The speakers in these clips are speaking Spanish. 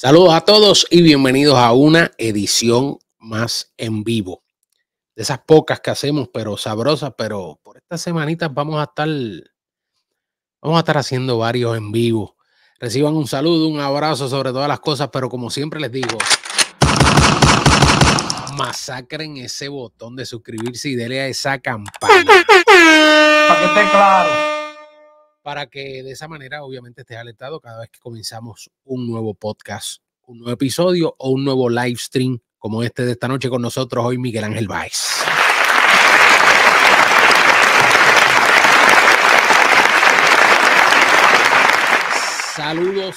Saludos a todos y bienvenidos a una edición más en vivo. De esas pocas que hacemos, pero sabrosas, pero por estas semanitas vamos a estar vamos a estar haciendo varios en vivo. Reciban un saludo, un abrazo sobre todas las cosas, pero como siempre les digo, masacren ese botón de suscribirse y dele a esa campana. Para que esté claro para que de esa manera obviamente estés alertado cada vez que comenzamos un nuevo podcast, un nuevo episodio o un nuevo live stream como este de esta noche con nosotros hoy Miguel Ángel Báez. Saludos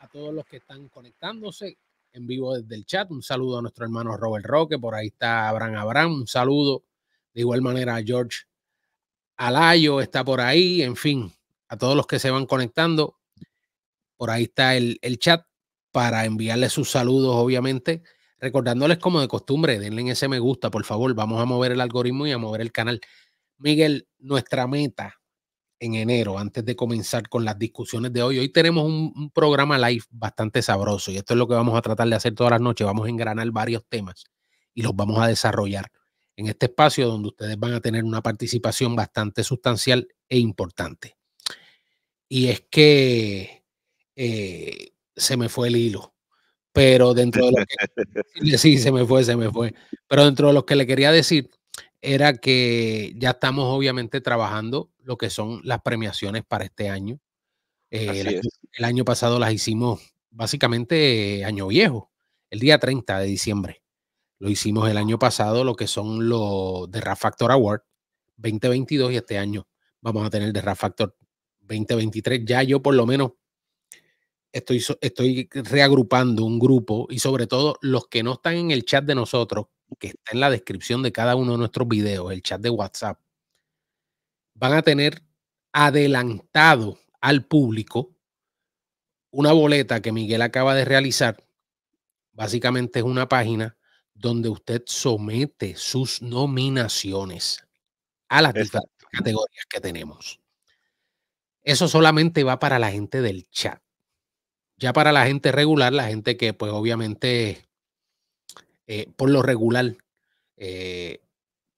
a todos los que están conectándose en vivo desde el chat. Un saludo a nuestro hermano Robert Roque, por ahí está Abraham Abraham. Un saludo de igual manera a George Alayo está por ahí, en fin, a todos los que se van conectando. Por ahí está el, chat para enviarles sus saludos, obviamente. Recordándoles como de costumbre, denle ese me gusta, por favor. Vamos a mover el algoritmo y a mover el canal. Miguel, nuestra meta en enero, antes de comenzar con las discusiones de hoy, hoy tenemos un, un programa live bastante sabroso y esto es lo que vamos a tratar de hacer todas las noches. Vamos a engranar varios temas y los vamos a desarrollar en este espacio donde ustedes van a tener una participación bastante sustancial e importante. Y es que eh, se me fue el hilo, pero dentro de lo que... sí, se me fue, se me fue. Pero dentro de lo que le quería decir era que ya estamos obviamente trabajando lo que son las premiaciones para este año. el, eh, el, año pasado las hicimos básicamente año viejo, el día 30 de diciembre. Lo hicimos el año pasado, lo que son los de Rap Factor Award 2022 y este año vamos a tener de Rap Factor 2023. Ya yo por lo menos estoy, estoy reagrupando un grupo y sobre todo los que no están en el chat de nosotros, que está en la descripción de cada uno de nuestros videos, el chat de WhatsApp, van a tener adelantado al público una boleta que Miguel acaba de realizar. Básicamente es una página donde usted somete sus nominaciones a las categorías que tenemos. Eso solamente va para la gente del chat. Ya para la gente regular, la gente que pues obviamente eh, por lo regular eh,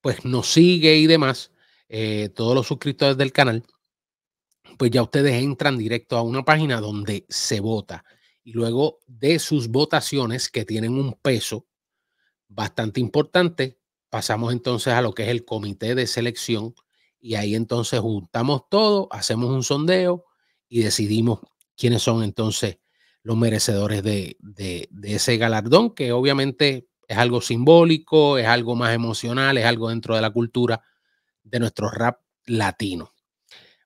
pues nos sigue y demás, eh, todos los suscriptores del canal, pues ya ustedes entran directo a una página donde se vota y luego de sus votaciones que tienen un peso, bastante importante. Pasamos entonces a lo que es el comité de selección y ahí entonces juntamos todo, hacemos un sondeo y decidimos quiénes son entonces los merecedores de, ese galardón, que obviamente es algo simbólico, es algo más emocional, es algo dentro de la cultura de nuestro rap latino.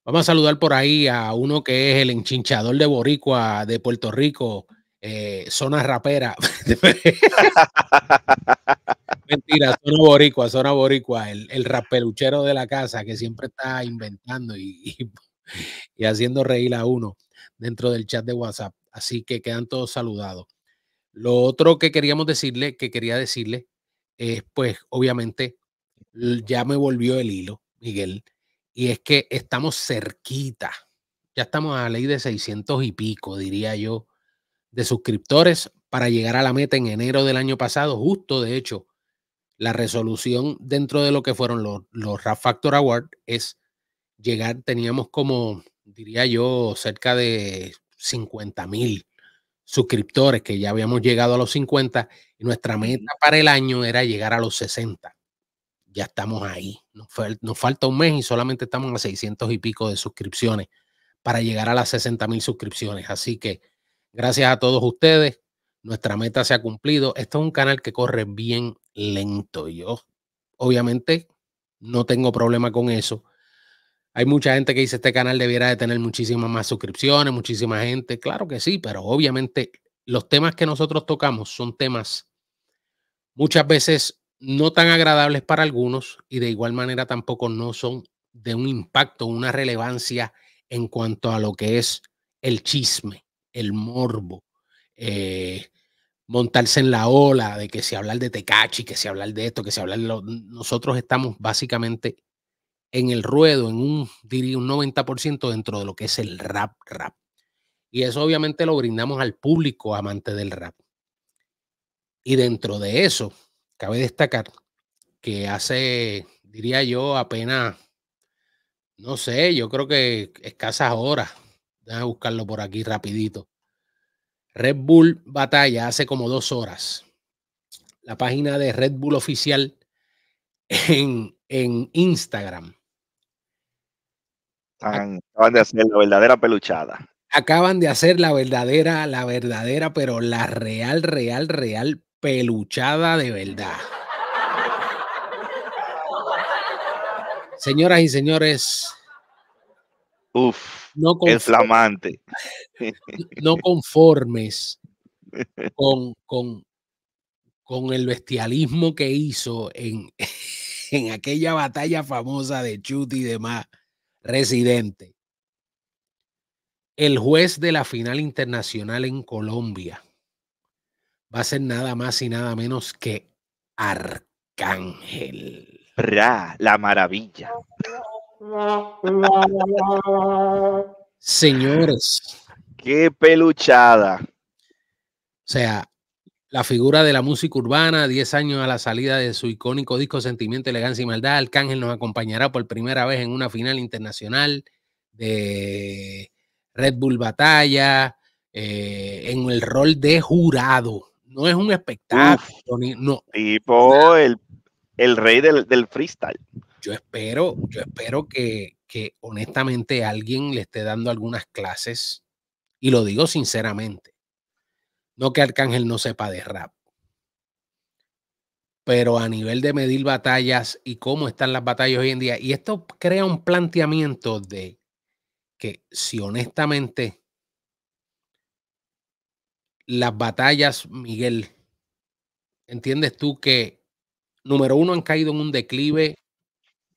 Vamos a saludar por ahí a uno que es el enchinchador de Boricua de Puerto Rico, eh, zona rapera. Mentira, zona boricua, zona boricua, el, el, rapeluchero de la casa que siempre está inventando y, y, haciendo reír a uno dentro del chat de WhatsApp. Así que quedan todos saludados. Lo otro que queríamos decirle, que quería decirle, es pues obviamente ya me volvió el hilo, Miguel, y es que estamos cerquita, ya estamos a la ley de 600 y pico, diría yo, de suscriptores para llegar a la meta en enero del año pasado, justo de hecho, la resolución dentro de lo que fueron los, los Rap Factor Award es llegar, teníamos como, diría yo, cerca de 50 mil suscriptores, que ya habíamos llegado a los 50, y nuestra meta para el año era llegar a los 60. Ya estamos ahí. Nos, nos falta un mes y solamente estamos a 600 y pico de suscripciones para llegar a las 60 mil suscripciones. Así que Gracias a todos ustedes. Nuestra meta se ha cumplido. Este es un canal que corre bien lento. Yo, obviamente, no tengo problema con eso. Hay mucha gente que dice este canal debiera de tener muchísimas más suscripciones, muchísima gente. Claro que sí, pero obviamente los temas que nosotros tocamos son temas muchas veces no tan agradables para algunos y de igual manera tampoco no son de un impacto, una relevancia en cuanto a lo que es el chisme el morbo, eh, montarse en la ola de que si hablar de Tecachi, que si hablar de esto, que si hablar de lo, Nosotros estamos básicamente en el ruedo, en un, diría, un 90% dentro de lo que es el rap, rap. Y eso obviamente lo brindamos al público amante del rap. Y dentro de eso, cabe destacar que hace, diría yo, apenas, no sé, yo creo que escasas horas, Déjame buscarlo por aquí rapidito. Red Bull Batalla hace como dos horas. La página de Red Bull Oficial en, en Instagram. acaban de hacer la verdadera peluchada. Acaban de hacer la verdadera, la verdadera, pero la real, real, real peluchada de verdad. Señoras y señores, Uf, no conformes, No conformes con, con, con, el bestialismo que hizo en, en aquella batalla famosa de chuti y demás, residente. El juez de la final internacional en Colombia va a ser nada más y nada menos que Arcángel. Ra, la maravilla. Oh, Señores. Qué peluchada. O sea, la figura de la música urbana, 10 años a la salida de su icónico disco Sentimiento, Elegancia y Maldad, Arcángel nos acompañará por primera vez en una final internacional de Red Bull Batalla, eh, en el rol de jurado. No es un espectáculo. no, tipo, el, el, rey del, del freestyle yo espero, yo espero que, que honestamente alguien le esté dando algunas clases, y lo digo sinceramente, no que Arcángel no sepa de rap, pero a nivel de medir batallas y cómo están las batallas hoy en día, y esto crea un planteamiento de que si honestamente las batallas, Miguel, ¿entiendes tú que, número uno, han caído en un declive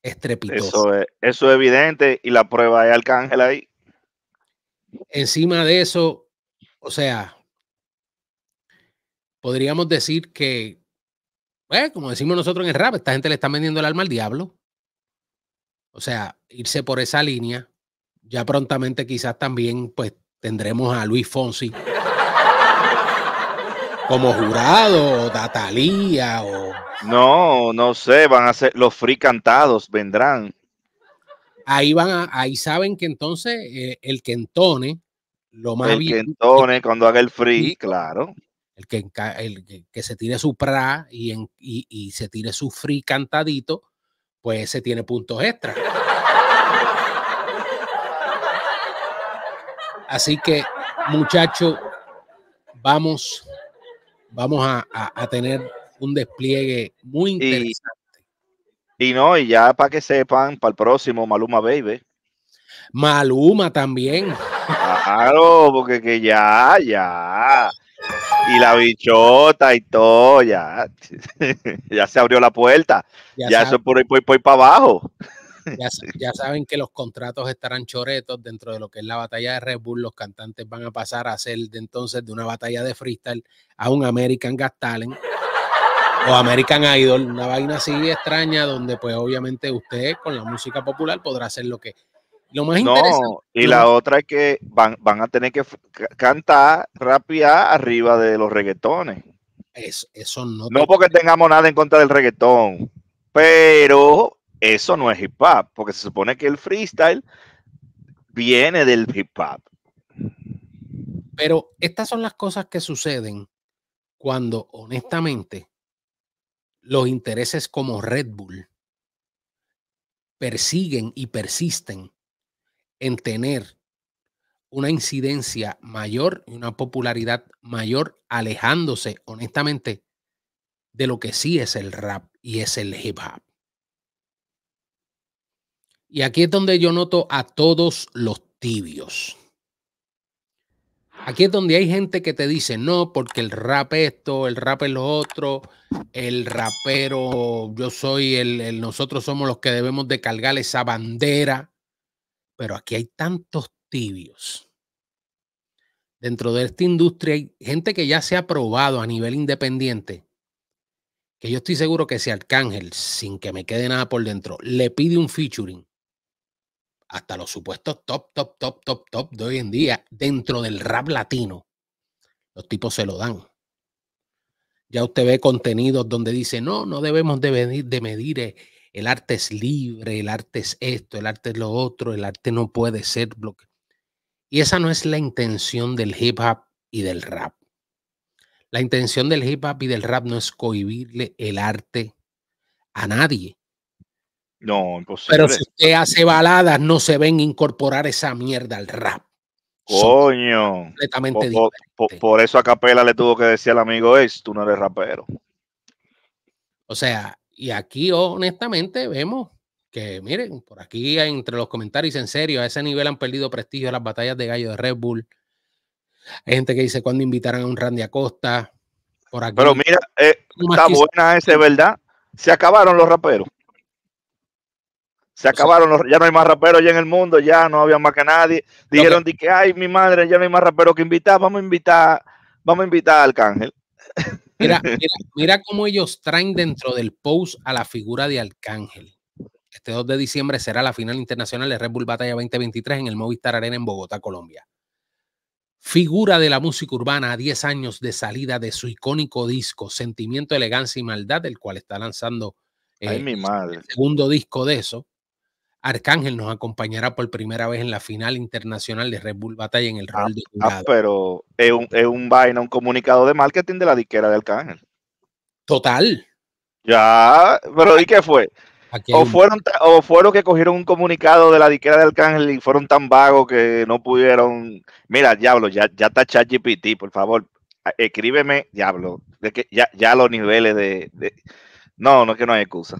estrepitoso. Eso es, eso evidente y la prueba es Arcángel ahí. Encima de eso, o sea, podríamos decir que, pues, como decimos nosotros en el rap, esta gente le está vendiendo el alma al diablo. O sea, irse por esa línea. Ya prontamente quizás también pues tendremos a Luis Fonsi como jurado o Datalía o no no sé van a ser los free cantados vendrán ahí van ahí saben que entonces eh, el que entone lo más bien... el que entone cuando haga el free claro el que, el que, se tire su pra y, en, y, se tire su free cantadito pues se tiene puntos extra así que muchachos vamos vamos a, tener un despliegue muy interesante. Y, no, y ya para que sepan, para el próximo, Maluma Baby. Maluma también. Claro, porque que ya, ya. Y la bichota y todo, ya. ya se abrió la puerta. Ya, eso es por ahí, por, ahí, por ahí para abajo. Ya, saben que los contratos estarán choretos dentro de lo que es la batalla de Red Bull. Los cantantes van a pasar a ser de entonces de una batalla de freestyle a un American Gas Talent o American Idol, una vaina así extraña donde pues obviamente usted con la música popular podrá hacer lo que... Lo más no, y la otra es que van, a tener que cantar, rapear arriba de los reggaetones. Eso, eso no. No porque tengamos nada en contra del reggaetón, pero eso no es hip hop, porque se supone que el freestyle viene del hip hop. Pero estas son las cosas que suceden cuando, honestamente, los intereses como Red Bull persiguen y persisten en tener una incidencia mayor y una popularidad mayor, alejándose, honestamente, de lo que sí es el rap y es el hip hop. Y aquí es donde yo noto a todos los tibios. Aquí es donde hay gente que te dice, no, porque el rap esto, el rap es lo otro, el rapero, yo soy el, nosotros somos los que debemos de cargar esa bandera. Pero aquí hay tantos tibios. Dentro de esta industria hay gente que ya se ha probado a nivel independiente, que yo estoy seguro que si Arcángel, sin que me quede nada por dentro, le pide un featuring, hasta los supuestos top, top, top, top, top de hoy en día dentro del rap latino. Los tipos se lo dan. Ya usted ve contenidos donde dice, no, no debemos de, medir, eh, el arte es libre, el arte es esto, el arte es lo otro, el arte no puede ser bloqueado. Y esa no es la intención del hip hop y del rap. La intención del hip hop y del rap no es cohibirle el arte a nadie. No, imposible. Pero si usted hace baladas, no se ven incorporar esa mierda al rap. Coño. Completamente por, por, eso a Capela le tuvo que decir al amigo, es tú no eres rapero. O sea, y aquí honestamente vemos que, miren, por aquí entre los comentarios, en serio, a ese nivel han perdido prestigio las batallas de gallo de Red Bull. Hay gente que dice cuando invitarán a un Randy Acosta. Por Pero mira, eh, está buena ese, ¿verdad? Se acabaron los raperos. Se acabaron, ya no hay más raperos ya en el mundo, ya no había más que nadie. Dijeron de que, ay, mi madre, ya no hay más raperos que invitar, vamos a invitar, vamos a invitar a Arcángel Mira, mira, cómo ellos traen dentro del post a la figura de Arcángel. Este 2 de diciembre será la final internacional de Red Bull Batalla 2023 en el Movistar Arena en Bogotá, Colombia. Figura de la música urbana a 10 años de salida de su icónico disco Sentimiento, Elegancia y Maldad, del cual está lanzando eh, el segundo disco de eso. Arcángel nos acompañará por primera vez en la final internacional de Red Bull Batalla en el ah, rol de de ah, pero es un, es un vaina, un comunicado de marketing de la disquera de Arcángel. Total. Ya, pero ¿y qué fue? O fueron, o fueron que cogieron un comunicado de la diquera de Arcángel y fueron tan vagos que no pudieron. Mira, diablo, ya, ya está ChatGPT, por favor, escríbeme, diablo. De que ya, ya los niveles de, no No, no, que no hay excusa.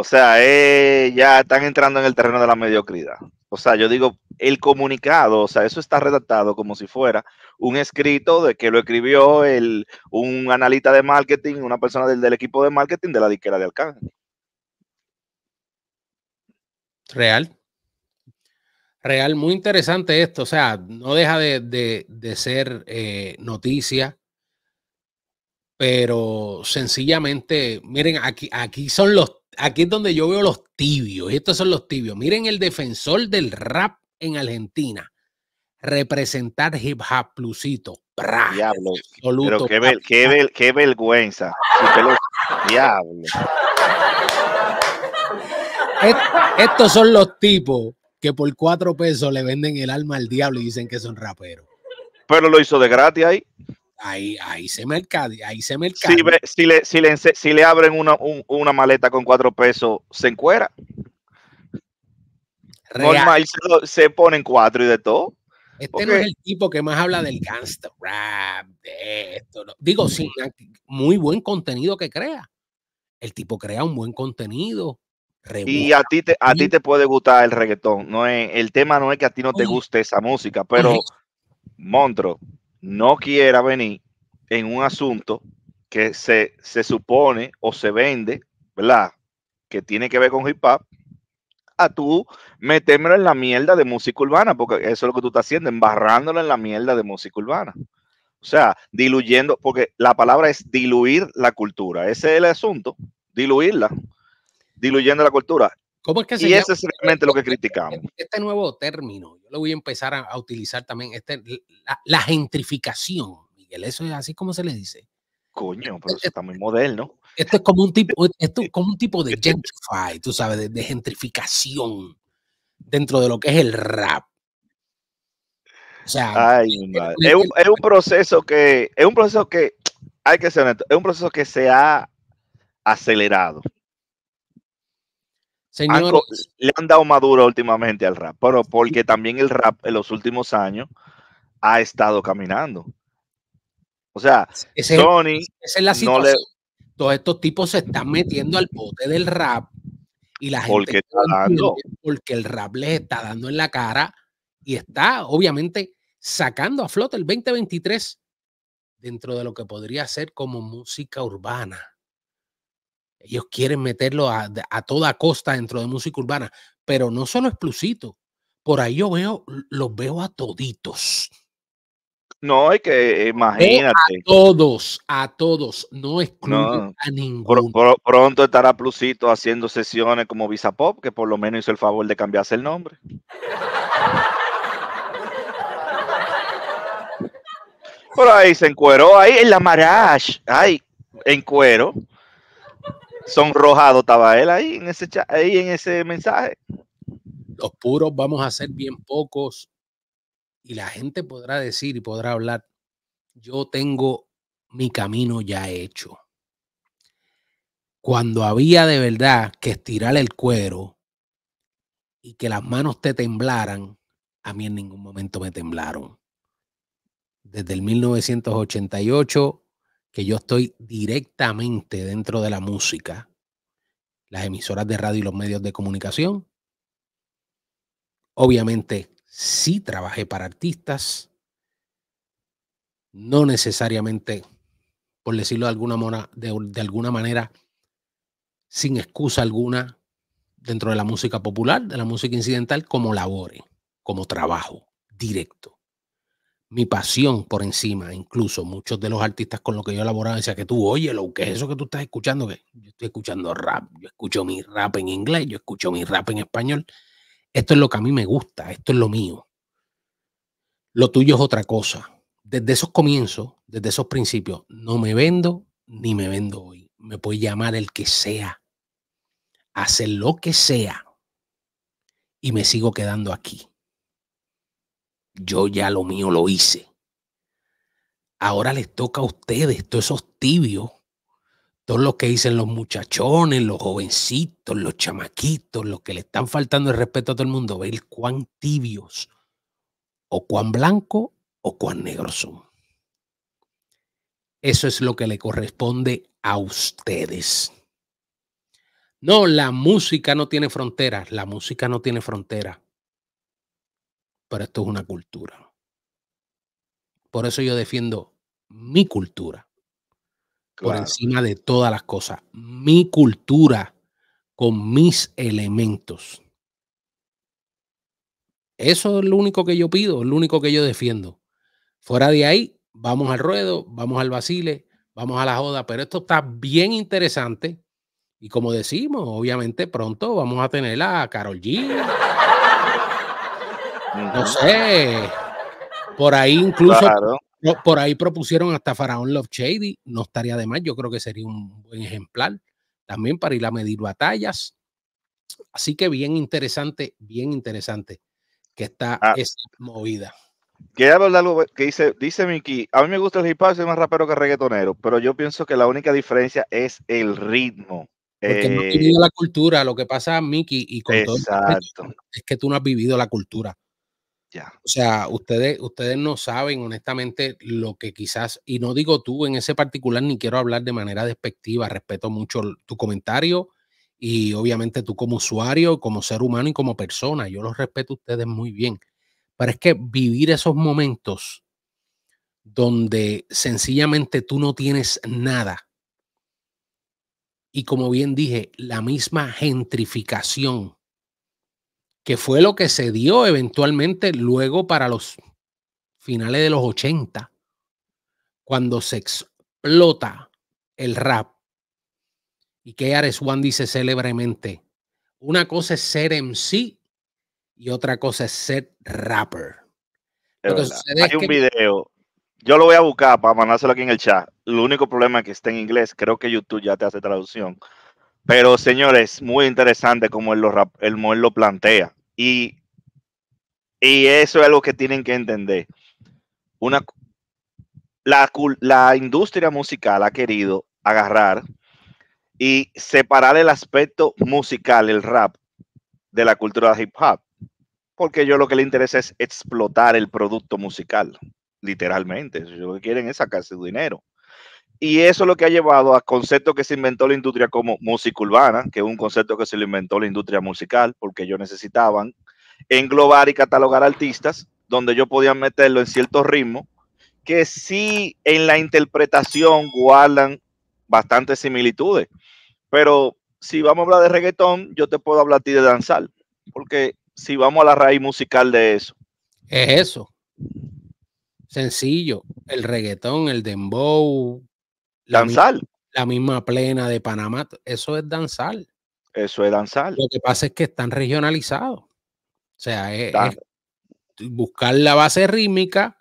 O sea, eh, ya están entrando en el terreno de la mediocridad. O sea, yo digo, el comunicado, o sea, eso está redactado como si fuera un escrito de que lo escribió el, un analista de marketing, una persona del, equipo de marketing de la disquera de Alcántara. Real. Real, muy interesante esto. O sea, no deja de, ser eh, noticia, pero sencillamente, miren, aquí, aquí son los aquí es donde yo veo los tibios, estos son los tibios. Miren el defensor del rap en Argentina. Representar hip hop, plusito. diablo. pero qué, qué, vergüenza. diablo. E, estos son los tipos que por cuatro pesos le venden el alma al diablo y dicen que son raperos. Pero lo hizo de gratis ahí ahí, se mercadea, ahí se Si, le, abren una, maleta con cuatro pesos, se encuera. Normal, se, ponen cuatro y de todo. Este no es el tipo que más habla del gangster rap, de esto. Digo, sí, muy buen contenido que crea. El tipo crea un buen contenido. Y a ti, te, a ti te puede gustar el reggaetón. No es, el tema no es que a ti no te guste esa música, pero Monstruo, no quiera venir en un asunto que se, supone o se vende, ¿verdad? Que tiene que ver con hip hop, a tú metérmelo en la mierda de música urbana, porque eso es lo que tú estás haciendo, embarrándolo en la mierda de música urbana. O sea, diluyendo, porque la palabra es diluir la cultura. Ese es el asunto, diluirla, diluyendo la cultura. ¿Cómo es que y eso es realmente lo que criticamos. Este, este nuevo término, yo lo voy a empezar a, utilizar también, este, la, gentrificación, Miguel, eso es así como se le dice. Coño, pero este, eso está muy moderno. Esto es como un tipo, esto es como un tipo de este gentrify, tú sabes, de, gentrificación dentro de lo que es el rap. O sea, eh, eh, eh, es, un, es un proceso que, es un proceso que, hay que ser honesto, es un proceso que se ha acelerado le han dado maduro últimamente al rap, pero porque también el rap en los últimos años ha estado caminando. O sea, Ese, la situación. Todos estos tipos se están metiendo al bote del rap y la gente está dando. porque el rap les está dando en la cara y está obviamente sacando a flote el 2023 dentro de lo que podría ser como música urbana. Ellos quieren meterlo a, toda costa dentro de música urbana, pero no solo es Plusito. Por ahí yo veo, los veo a toditos. No, hay que eh, imagínate. a todos, a todos, no excluyo a ninguno. pronto estará Plusito haciendo sesiones como Visa Pop, que por lo menos hizo el favor de cambiarse el nombre. por ahí se encueró, ahí en la Marash, ahí en cuero, sonrojado estaba él ahí en ese, en ese mensaje. Los puros vamos a ser bien pocos y la gente podrá decir y podrá hablar, yo tengo mi camino ya hecho. Cuando había de verdad que estirar el cuero y que las manos te temblaran, a mí en ningún momento me temblaron. Desde el 1988 que yo estoy directamente dentro de la música, las emisoras de radio y los medios de comunicación. Obviamente, sí trabajé para artistas, no necesariamente, por decirlo de alguna, de alguna manera, sin excusa alguna, dentro de la música popular, de la música incidental, como labore, como trabajo directo mi pasión por encima. Incluso muchos de los artistas con los que yo he elaborado decían que tú, oye, lo que es eso que tú estás escuchando, que yo estoy escuchando rap, yo escucho mi rap en inglés, yo escucho mi rap en español. Esto es lo que a mí me gusta, esto es lo mío. Lo tuyo es otra cosa. Desde esos comienzos, desde esos principios, no me vendo ni me vendo hoy. Me puede llamar el que sea, hacer lo que sea y me sigo quedando aquí. Yo ya lo mío lo hice. Ahora les toca a ustedes, todos esos tibios, todo lo que dicen los muchachones, los jovencitos, los chamaquitos, los que le están faltando el respeto a todo el mundo, ver cuán tibios o cuán blanco o cuán negros son. Eso es lo que le corresponde a ustedes. No, la música no tiene fronteras. La música no tiene fronteras pero esto es una cultura. Por eso yo defiendo mi cultura. Por encima de todas las cosas. Mi cultura con mis elementos. Eso es lo único que yo pido, es lo único que yo defiendo. Fuera de ahí, vamos al ruedo, vamos al Basile, vamos a la joda, pero esto está bien interesante. Y como decimos, obviamente pronto vamos a tener a Carol G, no sé. Por ahí incluso por ahí propusieron hasta Faraón Love Shady. No estaría de más. Yo creo que sería un buen ejemplar también para ir a medir batallas. Así que bien interesante, bien interesante que está ah. esa movida. Que hablar algo que dice, dice Miki, a mí me gusta el hip hop, soy más rapero que reggaetonero, pero yo pienso que la única diferencia es el ritmo. Porque no has eh. vivido la cultura, lo que pasa, Miki, y con es que tú no has vivido la cultura. O sea, ustedes, ustedes no saben honestamente lo que quizás, y no digo tú en ese particular, ni quiero hablar de manera despectiva, respeto mucho tu comentario y obviamente tú como usuario, como ser humano y como persona, yo los respeto a ustedes muy bien, pero es que vivir esos momentos donde sencillamente tú no tienes nada. Y como bien dije, la misma gentrificación que fue lo que se dio eventualmente luego para los finales de los 80, cuando se explota el rap. Y que Ares dice célebremente, una cosa es ser MC y otra cosa es ser rapper. Hay un video, yo lo voy a buscar para mandárselo aquí en el chat. Lo único problema es que está en inglés, creo que YouTube ya te hace traducción. Pero señores, muy interesante como el lo, él lo plantea. Y, eso es lo que tienen que entender. Una, la, la industria musical ha querido agarrar y separar el aspecto musical, el rap, de la cultura de hip hop. Porque yo lo que le interesa es explotar el producto musical, literalmente. lo que quieren es sacarse dinero. Y eso es lo que ha llevado a conceptos que se inventó la industria como música urbana, que es un concepto que se lo inventó la industria musical, porque ellos necesitaban englobar y catalogar artistas donde yo podía meterlo en ciertos ritmos que sí en la interpretación guardan bastantes similitudes. Pero si vamos a hablar de reggaetón, yo te puedo hablar a ti de danzar, porque si vamos a la raíz musical de eso. Es eso. Sencillo. El reggaetón, el dembow, Danzal. La, misma plena de Panamá, eso es danzal. Eso es danzal. Lo que pasa es que están regionalizados. O sea, e, e es, buscar la base rítmica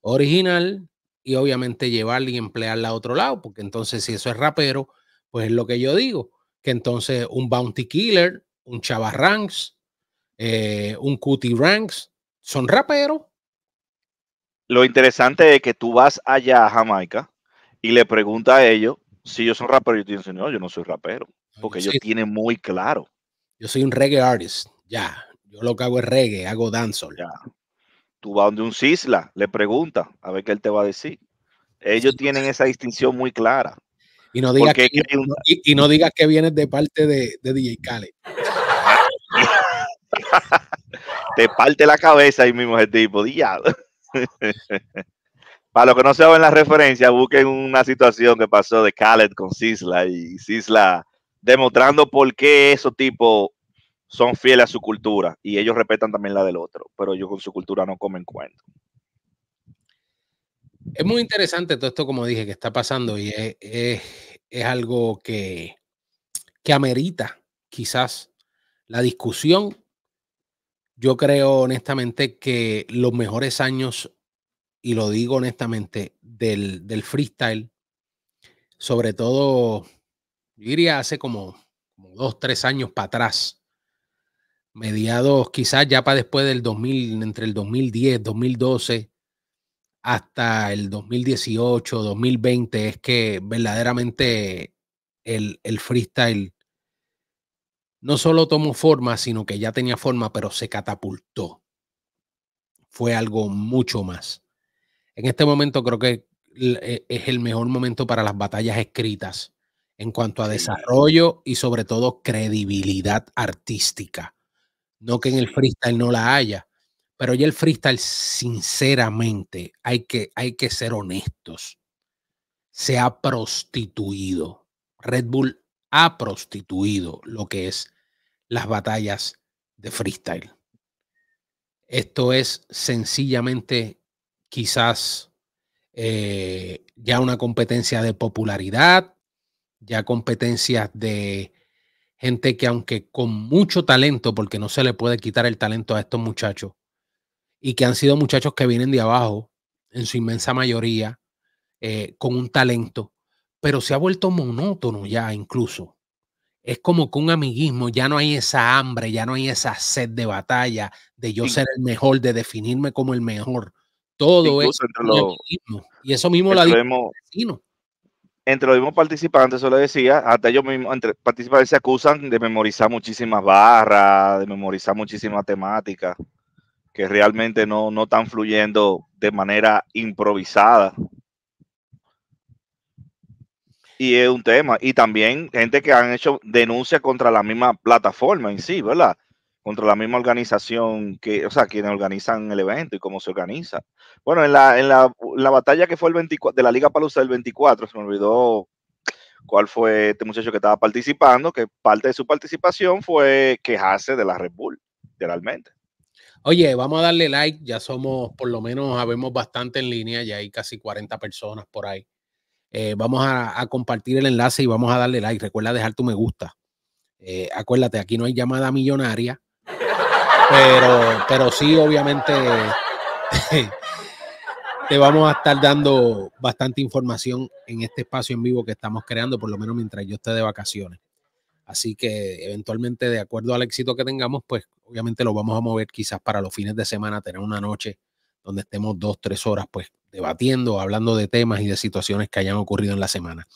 original y obviamente llevarla y emplearla a otro lado, porque entonces si eso es rapero, pues es lo que yo digo, que entonces un Bounty Killer, un Chava Ranks, eh, un Cutie Ranks, son raperos. Lo interesante es que tú vas allá a Jamaica, le pregunta a ellos si yo soy rapero. Y yo no soy rapero. Porque ellos tienen muy claro. Yo soy un reggae artist, ya. Yo lo que hago es reggae, hago dancehall. Ya. Tú vas donde un cisla, le pregunta a ver qué él te va a decir. Ellos tienen esa distinción muy clara. Y no digas que, y, no digas que vienes de parte de, de DJ Khaled. te parte la cabeza y mismo ese tipo, diablo. A lo que no se en la referencia, busquen una situación que pasó de Khaled con Sisla y Sisla demostrando por qué esos tipos son fieles a su cultura y ellos respetan también la del otro, pero ellos con su cultura no comen cuento. Es muy interesante todo esto, como dije, que está pasando y es, algo que, que amerita quizás la discusión. Yo creo honestamente que los mejores años y lo digo honestamente, del, freestyle, sobre todo, yo diría hace como, dos, tres años para atrás, mediados quizás ya para después del 2000, entre el 2010, 2012 hasta el 2018, 2020, es que verdaderamente el, el freestyle no solo tomó forma, sino que ya tenía forma, pero se catapultó. Fue algo mucho más en este momento creo que eh, es el mejor momento para las batallas escritas en cuanto a desarrollo y sobre todo credibilidad artística. No que en el freestyle no la haya, pero ya el freestyle sinceramente hay que, hay que ser honestos. Se ha prostituido. Red Bull ha prostituido lo que es las batallas de freestyle. Esto es sencillamente quizás eh, ya una competencia de popularidad, ya competencias de gente que aunque con mucho talento, porque no se le puede quitar el talento a estos muchachos, y que han sido muchachos que vienen de abajo, en su inmensa mayoría, eh, con un talento, pero se ha vuelto monótono ya incluso. Es como que un amiguismo, ya no hay esa hambre, ya no hay esa sed de batalla, de yo ser el mejor, de definirme como el mejor. Todo eso entre lo, y eso mismo lo no Entre los mismos participantes, eso le decía, hasta ellos mismos, entre participantes se acusan de memorizar muchísimas barras, de memorizar muchísimas temáticas, que realmente no, no están fluyendo de manera improvisada. Y es un tema. Y también gente que han hecho denuncias contra la misma plataforma en sí, ¿verdad? contra la misma organización que, o sea, quienes organizan el evento y cómo se organiza. Bueno, en la, batalla que fue el 24, de la Liga Palusa del 24, se me olvidó cuál fue este muchacho que estaba participando, que parte de su participación fue quejarse de la Red Bull, literalmente. Oye, vamos a darle like, ya somos, por lo menos, habemos bastante en línea, ya hay casi 40 personas por ahí. Eh, vamos a, compartir el enlace y vamos a darle like. Recuerda dejar tu me gusta. Eh, acuérdate, aquí no hay llamada millonaria pero, pero sí, obviamente, te vamos a estar dando bastante información en este espacio en vivo que estamos creando, por lo menos mientras yo esté de vacaciones. Así que eventualmente, de acuerdo al éxito que tengamos, pues obviamente lo vamos a mover quizás para los fines de semana, tener una noche donde estemos dos, tres horas, pues debatiendo, hablando de temas y de situaciones que hayan ocurrido en la semana.